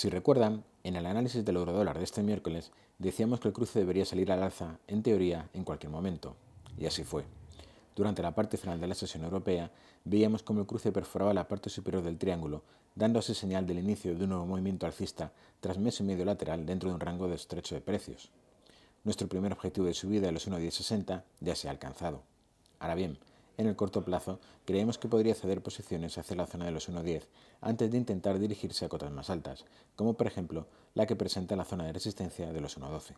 Si recuerdan, en el análisis del dólar de este miércoles decíamos que el cruce debería salir al alza, en teoría, en cualquier momento. Y así fue. Durante la parte final de la sesión europea, veíamos cómo el cruce perforaba la parte superior del triángulo, dándose señal del inicio de un nuevo movimiento alcista tras mes y medio lateral dentro de un rango de estrecho de precios. Nuestro primer objetivo de subida de los 1.1060 ya se ha alcanzado. Ahora bien, en el corto plazo, creemos que podría ceder posiciones hacia la zona de los 1.10 antes de intentar dirigirse a cotas más altas, como por ejemplo la que presenta la zona de resistencia de los 1.12.